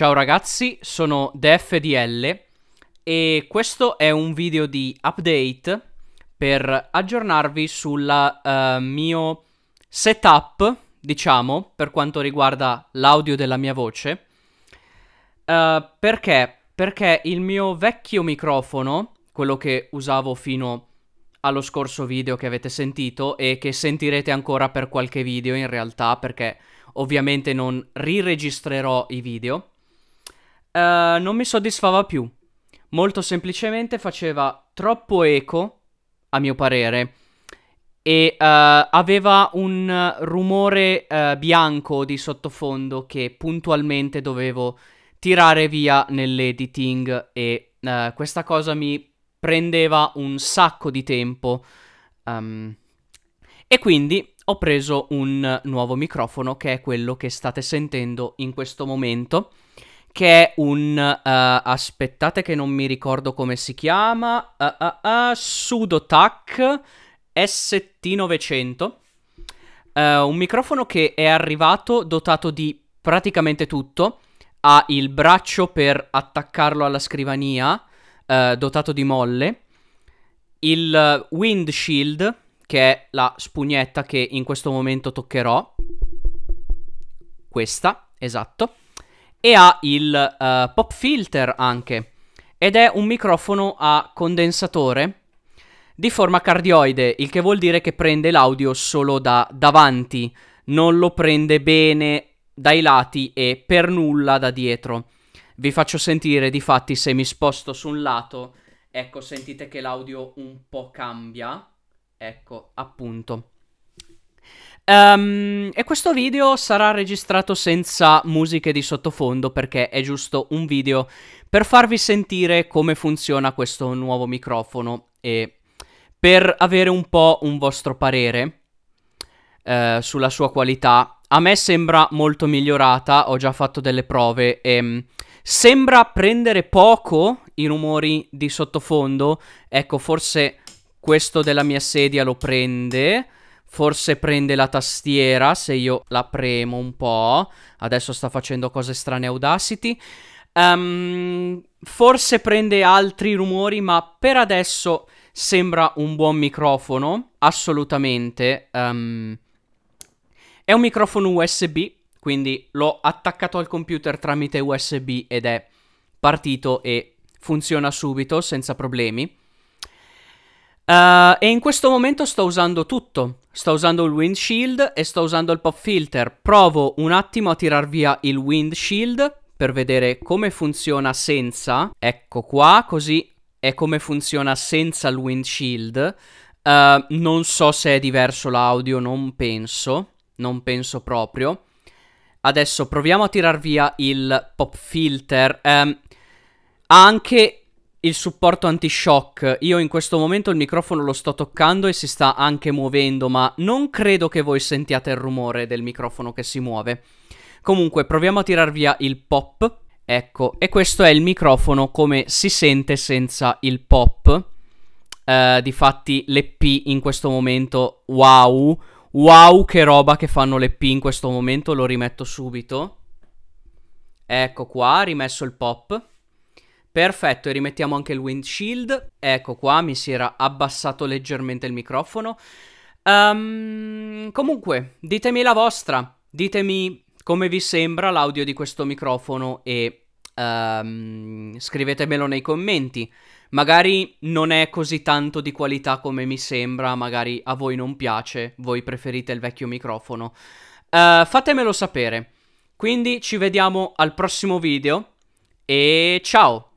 Ciao ragazzi, sono DFDL e questo è un video di update per aggiornarvi sul uh, eh, mio setup, diciamo, per quanto riguarda l'audio della mia voce. Uh, perché? Perché il mio vecchio microfono, quello che usavo fino allo scorso video che avete sentito e che sentirete ancora per qualche video in realtà, perché ovviamente non riregistrerò i video, Uh, non mi soddisfava più. Molto semplicemente faceva troppo eco, a mio parere, e uh, aveva un rumore uh, bianco di sottofondo che puntualmente dovevo tirare via nell'editing e questa cosa mi prendeva un sacco di tempo. Um, e quindi ho preso un nuovo microfono che è quello che state sentendo in questo momento che è un... Uh, aspettate che non mi ricordo come si chiama, uh, uh, uh Sudotac ST900, un microfono che è arrivato dotato di praticamente tutto, ha il braccio per attaccarlo alla scrivania, dotato di molle, il windshield, che è la spugnetta che in questo momento toccherò, questa, esatto, e ha il uh, pop filter anche ed è un microfono a condensatore di forma cardioide, il che vuol dire che prende l'audio solo da davanti, non lo prende bene dai lati e per nulla da dietro. Vi faccio sentire, difatti, se mi sposto su un lato, ecco, sentite che l'audio un po' cambia. Ecco, appunto. Um, e questo video sarà registrato senza musiche di sottofondo perché è giusto un video per farvi sentire come funziona questo nuovo microfono e per avere un po' un vostro parere eh, sulla sua qualità. A me sembra molto migliorata, ho già fatto delle prove e mm, sembra prendere poco i rumori di sottofondo. Ecco, forse questo della mia sedia lo prende. Forse prende la tastiera se io la premo un po'. Adesso sta facendo cose strane Audacity. Um, forse prende altri rumori, ma per adesso sembra un buon microfono, assolutamente. Um, è un microfono USB, quindi l'ho attaccato al computer tramite USB ed è partito e funziona subito senza problemi. Uh, e in questo momento sto usando tutto. Sto usando il windshield e sto usando il pop filter. Provo un attimo a tirar via il windshield per vedere come funziona senza. Ecco qua, così è come funziona senza il windshield. Uh, non so se è diverso l'audio, non penso. Non penso proprio. Adesso proviamo a tirar via il pop filter. Um, anche il supporto anti-shock. Io in questo momento il microfono lo sto toccando e si sta anche muovendo, ma non credo che voi sentiate il rumore del microfono che si muove. Comunque, proviamo a tirar via il pop. Ecco, e questo è il microfono come si sente senza il pop. Eh, difatti l'EP in questo momento, wow, wow che roba che fanno l'EP in questo momento, lo rimetto subito. Ecco qua, rimesso il pop. Perfetto, e rimettiamo anche il windshield. Ecco qua, mi si era abbassato leggermente il microfono. Um, comunque, ditemi la vostra. Ditemi come vi sembra l'audio di questo microfono e um, scrivetemelo nei commenti. Magari non è così tanto di qualità come mi sembra, magari a voi non piace, voi preferite il vecchio microfono. Uh, fatemelo sapere. Quindi ci vediamo al prossimo video e ciao!